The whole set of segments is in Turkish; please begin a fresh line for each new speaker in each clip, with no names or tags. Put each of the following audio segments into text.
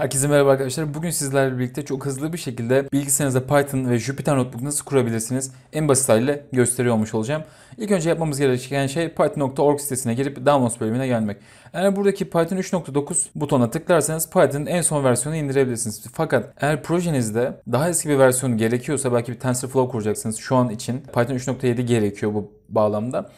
Herkese merhaba arkadaşlar. Bugün sizlerle birlikte çok hızlı bir şekilde bilgisayarınızda Python ve Jupyter Notebook nasıl kurabilirsiniz en basit haliyle gösteriyor olmuş olacağım. İlk önce yapmamız gereken şey python.org sitesine girip downloads bölümüne gelmek. Eğer buradaki Python 3.9 butona tıklarsanız Python'ın en son versiyonu indirebilirsiniz. Fakat eğer projenizde daha eski bir versiyon gerekiyorsa belki bir TensorFlow kuracaksınız şu an için. Python 3.7 gerekiyor bu bağlamda.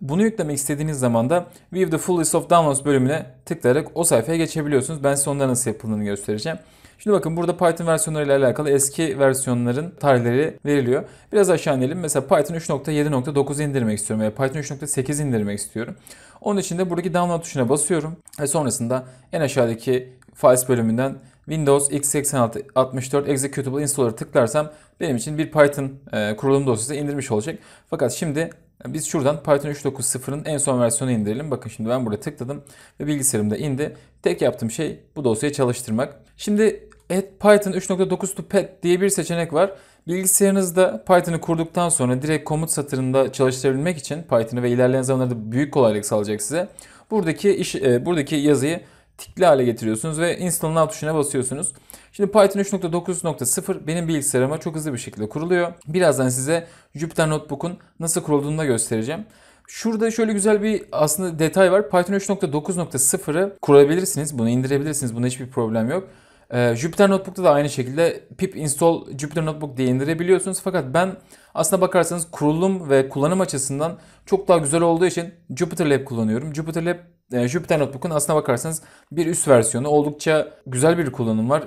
Bunu yüklemek istediğiniz zaman da View the Full List of Downloads bölümüne tıklayarak o sayfaya geçebiliyorsunuz. Ben size onların nasıl yapıldığını göstereceğim. Şimdi bakın burada Python versiyonlarıyla alakalı eski versiyonların tarihleri veriliyor. Biraz aşağı inelim. Mesela Python 3.7.9 indirmek istiyorum veya Python 3.8 indirmek istiyorum. Onun için de buradaki download tuşuna basıyorum ve sonrasında en aşağıdaki files bölümünden Windows x86 64 Executable Installer'ı tıklarsam benim için bir Python e, kurulum dosyası indirmiş olacak. Fakat şimdi biz şuradan Python 3.9.0'ın en son versiyonu indirelim. Bakın şimdi ben burada tıkladım ve bilgisayarımda indi. Tek yaptığım şey bu dosyayı çalıştırmak. Şimdi at Python 3.9 to pet diye bir seçenek var. Bilgisayarınızda Python'ı kurduktan sonra direkt komut satırında çalıştırabilmek için Python'ı ve ilerleyen zamanlarda büyük kolaylık sağlayacak size. Buradaki iş, e, buradaki yazıyı tikli hale getiriyorsunuz ve install now tuşuna basıyorsunuz. Şimdi Python 3.9.0 benim bilgisayarıma çok hızlı bir şekilde kuruluyor. Birazdan size Jupyter Notebook'un nasıl kurulduğunu da göstereceğim. Şurada şöyle güzel bir aslında detay var. Python 3.9.0'ı kurabilirsiniz. Bunu indirebilirsiniz. Bunda hiçbir problem yok. Ee, Jupyter Notebook'ta da aynı şekilde pip install Jupyter Notebook diye indirebiliyorsunuz. Fakat ben aslına bakarsanız kurulum ve kullanım açısından çok daha güzel olduğu için Jupyter Lab kullanıyorum. Jupyter Lab e, Jupyter Notebook'un aslına bakarsanız bir üst versiyonu. Oldukça güzel bir kullanım var.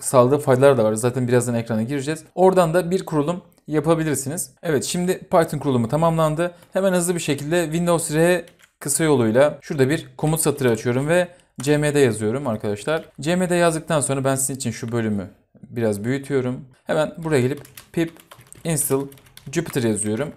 Sağladığı faydalar da var. Zaten birazdan ekrana gireceğiz. Oradan da bir kurulum yapabilirsiniz. Evet şimdi Python kurulumu tamamlandı. Hemen hızlı bir şekilde Windows R kısa yoluyla şurada bir komut satırı açıyorum ve CMD yazıyorum arkadaşlar. CMD yazdıktan sonra ben sizin için şu bölümü biraz büyütüyorum. Hemen buraya gelip pip install Jupyter yazıyorum.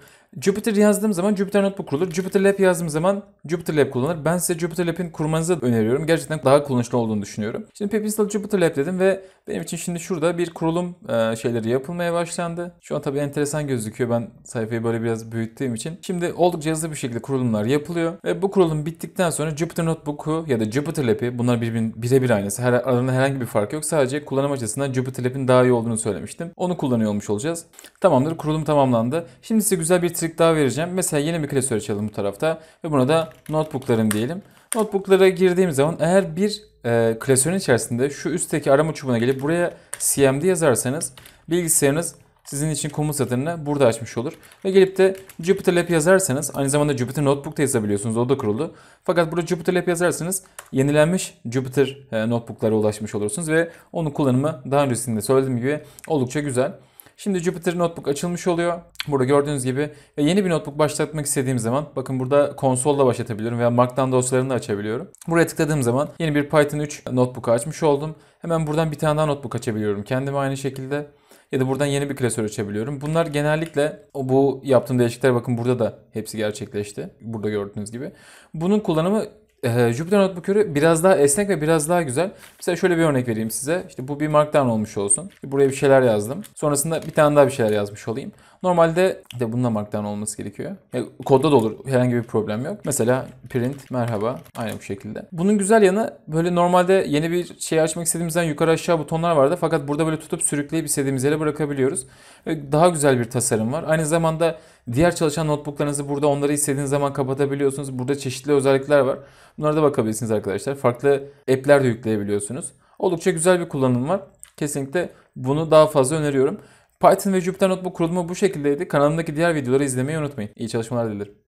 Jupyter yazdığım zaman Jupyter Notebook kurulur. Jupyter Lab yazdığım zaman Jupyter Lab kullanır. Ben size Jupyter Lab'in kurmanızı öneriyorum. Gerçekten daha kullanışlı olduğunu düşünüyorum. Şimdi pepinstall Jupyter Lab dedim ve benim için şimdi şurada bir kurulum e, şeyleri yapılmaya başlandı. Şu an tabii enteresan gözüküyor. Ben sayfayı böyle biraz büyüttüğüm için. Şimdi oldukça hızlı bir şekilde kurulumlar yapılıyor ve bu kurulum bittikten sonra Jupyter Notebook'u ya da Jupyter Lab'i bunlar birbirinin birebir aynısı. Her, aralarında herhangi bir fark yok. Sadece kullanım açısından Jupyter Lab'in daha iyi olduğunu söylemiştim. Onu kullanıyor olmuş olacağız. Tamamdır. Kurulum tamamlandı. Şimdi size güzel bir klasik daha vereceğim. Mesela yeni bir klasör açalım bu tarafta ve buna da notebooklarım diyelim. Notebooklara girdiğim zaman eğer bir e, klasörün içerisinde şu üstteki arama çubuğuna gelip buraya CMD yazarsanız bilgisayarınız sizin için komut satırını burada açmış olur. Ve gelip de Jupyter Lab yazarsanız aynı zamanda Jupyter da yazabiliyorsunuz. O da kuruldu. Fakat burada Jupyter Lab yazarsanız yenilenmiş Jupyter e, Notebook'lara ulaşmış olursunuz ve onun kullanımı daha öncesinde söylediğim gibi oldukça güzel. Şimdi Jupyter Notebook açılmış oluyor. Burada gördüğünüz gibi e, yeni bir notebook başlatmak istediğim zaman bakın burada konsolda başlatabiliyorum veya Markdown dosyalarını da açabiliyorum. Buraya tıkladığım zaman yeni bir Python 3 notebook açmış oldum. Hemen buradan bir tane daha notebook açabiliyorum. Kendime aynı şekilde ya da buradan yeni bir klasör açabiliyorum. Bunlar genellikle bu yaptığım değişiklikler bakın burada da hepsi gerçekleşti. Burada gördüğünüz gibi. Bunun kullanımı e, Jupyter Notebooker'ı biraz daha esnek ve biraz daha güzel. Mesela şöyle bir örnek vereyim size. İşte bu bir markdown olmuş olsun. Buraya bir şeyler yazdım. Sonrasında bir tane daha bir şeyler yazmış olayım. Normalde de bununla markdown olması gerekiyor. Yani kodda da olur. Herhangi bir problem yok. Mesela print merhaba aynı bu şekilde. Bunun güzel yanı böyle normalde yeni bir şey açmak istediğimizden yukarı aşağı butonlar vardı. Fakat burada böyle tutup sürükleyip istediğimiz yere bırakabiliyoruz. Daha güzel bir tasarım var. Aynı zamanda Diğer çalışan notebooklarınızı burada onları istediğiniz zaman kapatabiliyorsunuz. Burada çeşitli özellikler var. Bunlara da bakabilirsiniz arkadaşlar. Farklı app'ler de yükleyebiliyorsunuz. Oldukça güzel bir kullanım var. Kesinlikle bunu daha fazla öneriyorum. Python ve Jupyter Notebook kurulumu bu şekildeydi. Kanalımdaki diğer videoları izlemeyi unutmayın. İyi çalışmalar dilerim.